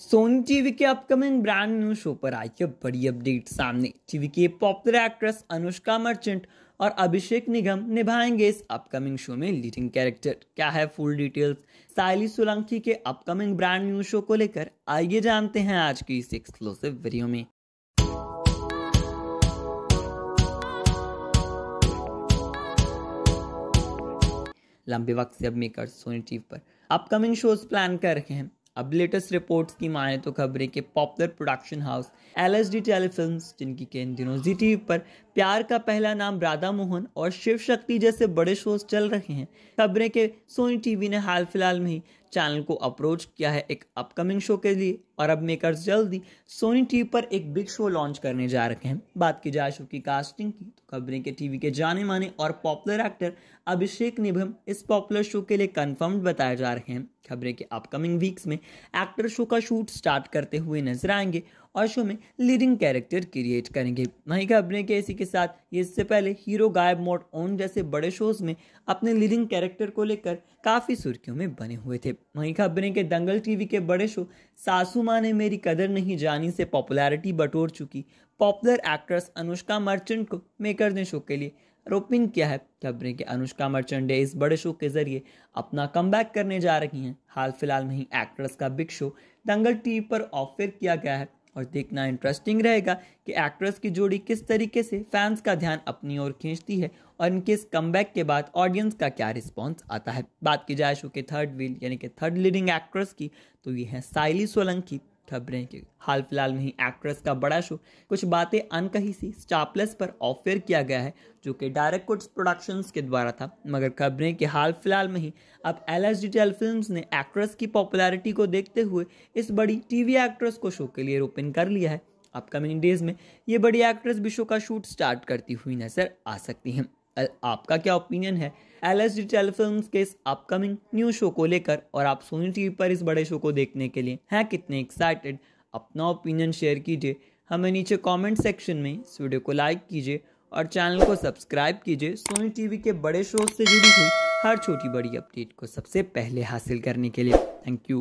Soni TV के upcoming brand new show पर आई है बड़ी अपडेट सामने टीवी के पॉपुलर एक्ट्रेस अनुष्का मर्चेंट और अभिषेक निगम निभाएंगे इस अपकमिंग शो में लीडिंग कैरेक्टर क्या है फुल डिटेल्स साइली सोलंकी के अपकमिंग ब्रांड न्यू शो को लेकर आइए जानते हैं आज की इस एक्सक्लूसिव वीडियो में लंबे वक्त से अब मेकर सोनी टीवी पर अपकमिंग शोज प्लान कर रहे हैं अब लेटेस्ट रिपोर्ट्स की माने तो खबरें कि popular production house L S D telefilm जिनकी के इन दिनों जी टी वी पर प्यार का पहला नाम राधा मोहन और शिव शक्ति जैसे बड़े शोज चल रहे हैं खबरें के सोनी टीवी ने हाल फिलहाल में ही चैनल को अप्रोच किया है एक अपकमिंग शो के लिए और अब मेकर्स जल्दी सोनी टीवी पर एक बिग शो लॉन्च करने जा रहे हैं बात की जाए शो की कास्टिंग की तो खबरें के टीवी के जाने माने और पॉपुलर एक्टर अभिषेक निभम इस पॉपुलर शो के लिए कन्फर्म्ड बताए जा रहे हैं खबरें के अपकमिंग वीक्स में एक्टर शो का शूट स्टार्ट करते हुए नजर आएंगे और शो में लीडिंग कैरेक्टर क्रिएट करेंगे नायिका अभिनय के इसी के साथ ये इससे पहले हीरो गायब मोड ऑन जैसे बड़े शोज में अपने लीडिंग कैरेक्टर को लेकर काफ़ी सुर्खियों में बने हुए थे नायिका अभिनय के दंगल टीवी के बड़े शो सासू माँ ने मेरी कदर नहीं जानी से पॉपुलैरिटी बटोर चुकी पॉपुलर एक्ट्रेस अनुष्का मर्चेंट को मेकर ने शो के लिए रोपिन किया है कि के अनुष्का मर्चेंडे इस बड़े शो के जरिए अपना कम करने जा रही हैं हाल फिलहाल में ही एक्ट्रेस का बिग शो दंगल टीवी पर ऑफर किया गया है और देखना तो इंटरेस्टिंग रहेगा कि एक्ट्रेस की जोड़ी किस तरीके से फैंस का ध्यान अपनी ओर खींचती है और इनके इस कम के बाद ऑडियंस का क्या रिस्पॉन्स आता है बात की जाए शो के थर्ड व्हील यानी कि थर्ड लीडिंग एक्ट्रेस की तो ये है साइली सोलंकी खबरें कि हाल फिलहाल में ही एक्ट्रेस का बड़ा शो कुछ बातें अनकही सी स्टापलेस पर ऑफर किया गया है जो कि डायरेक्ट कुट्स प्रोडक्शंस के द्वारा था मगर खबरें कि हाल फिलहाल में ही अब L S D telefilm ने एक्ट्रेस की पॉपुलैरिटी को देखते हुए इस बड़ी टीवी एक्ट्रेस को शो के लिए रोपिन कर लिया है अपकमिंग डेज में ये बड़ी एक्ट्रेस भी शो का शूट स्टार्ट करती हुई नजर आ सकती हैं आपका क्या ओपिनियन है एल एस डिजिटल फिल्म के इस अपकमिंग न्यू शो को लेकर और आप सोनी टीवी पर इस बड़े शो को देखने के लिए हैं कितने एक्साइटेड अपना ओपिनियन शेयर कीजिए हमें नीचे कमेंट सेक्शन में इस वीडियो को लाइक कीजिए और चैनल को सब्सक्राइब कीजिए सोनी टीवी के बड़े शो से जुड़ी हुई हर छोटी बड़ी अपडेट को सबसे पहले हासिल करने के लिए थैंक यू